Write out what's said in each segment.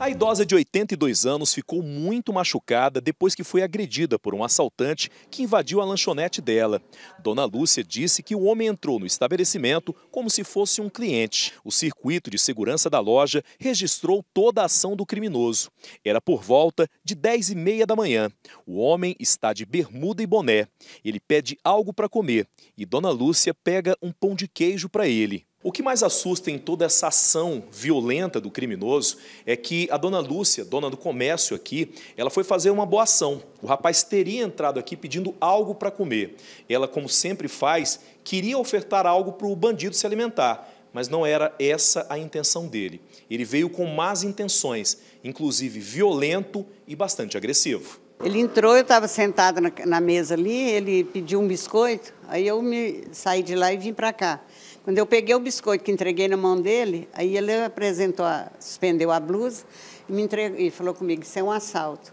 A idosa de 82 anos ficou muito machucada depois que foi agredida por um assaltante que invadiu a lanchonete dela. Dona Lúcia disse que o homem entrou no estabelecimento como se fosse um cliente. O circuito de segurança da loja registrou toda a ação do criminoso. Era por volta de 10 h 30 da manhã. O homem está de bermuda e boné. Ele pede algo para comer e Dona Lúcia pega um pão de queijo para ele. O que mais assusta em toda essa ação violenta do criminoso é que a dona Lúcia, dona do comércio aqui, ela foi fazer uma boa ação. O rapaz teria entrado aqui pedindo algo para comer. Ela, como sempre faz, queria ofertar algo para o bandido se alimentar, mas não era essa a intenção dele. Ele veio com más intenções, inclusive violento e bastante agressivo. Ele entrou, eu estava sentada na, na mesa ali, ele pediu um biscoito. Aí eu me saí de lá e vim para cá. Quando eu peguei o biscoito que entreguei na mão dele, aí ele apresentou, a, suspendeu a blusa e me entregou, e falou comigo, isso é um assalto.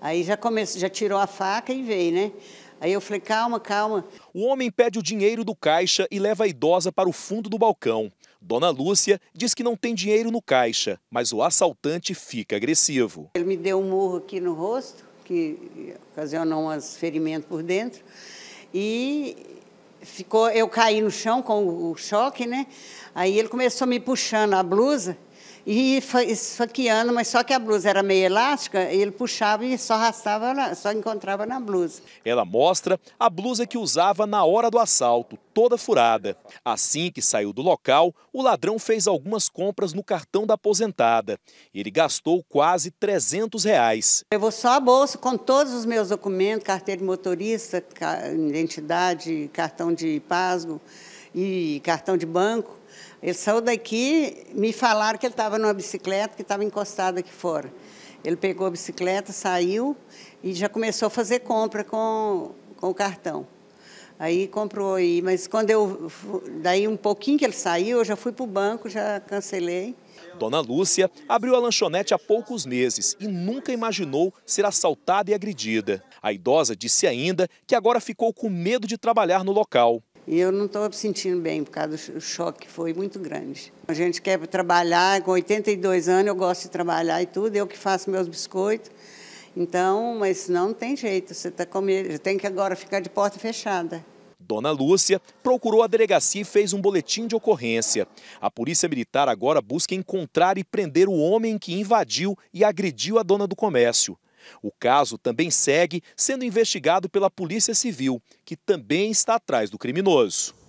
Aí já começou, já tirou a faca e veio, né? Aí eu falei, calma, calma. O homem pede o dinheiro do caixa e leva a idosa para o fundo do balcão. Dona Lúcia diz que não tem dinheiro no caixa, mas o assaltante fica agressivo. Ele me deu um murro aqui no rosto, que ocasionou umas ferimentos por dentro. E ficou, eu caí no chão com o choque, né? Aí ele começou me puxando a blusa e esfaqueando, mas só que a blusa era meio elástica, ele puxava e só arrastava, só encontrava na blusa. Ela mostra a blusa que usava na hora do assalto, toda furada. Assim que saiu do local, o ladrão fez algumas compras no cartão da aposentada. Ele gastou quase 300 reais. Levou só a bolsa com todos os meus documentos, carteira de motorista, identidade, cartão de pasgo, e cartão de banco. Ele saiu daqui, me falaram que ele estava numa bicicleta que estava encostada aqui fora. Ele pegou a bicicleta, saiu e já começou a fazer compra com, com o cartão. Aí comprou aí, mas quando eu daí um pouquinho que ele saiu, eu já fui para o banco, já cancelei. Dona Lúcia abriu a lanchonete há poucos meses e nunca imaginou ser assaltada e agredida. A idosa disse ainda que agora ficou com medo de trabalhar no local. E eu não estou me sentindo bem, por causa do choque foi muito grande. A gente quer trabalhar, com 82 anos eu gosto de trabalhar e tudo, eu que faço meus biscoitos. Então, mas não tem jeito, você está com tem que agora ficar de porta fechada. Dona Lúcia procurou a delegacia e fez um boletim de ocorrência. A Polícia Militar agora busca encontrar e prender o homem que invadiu e agrediu a dona do comércio. O caso também segue sendo investigado pela Polícia Civil, que também está atrás do criminoso.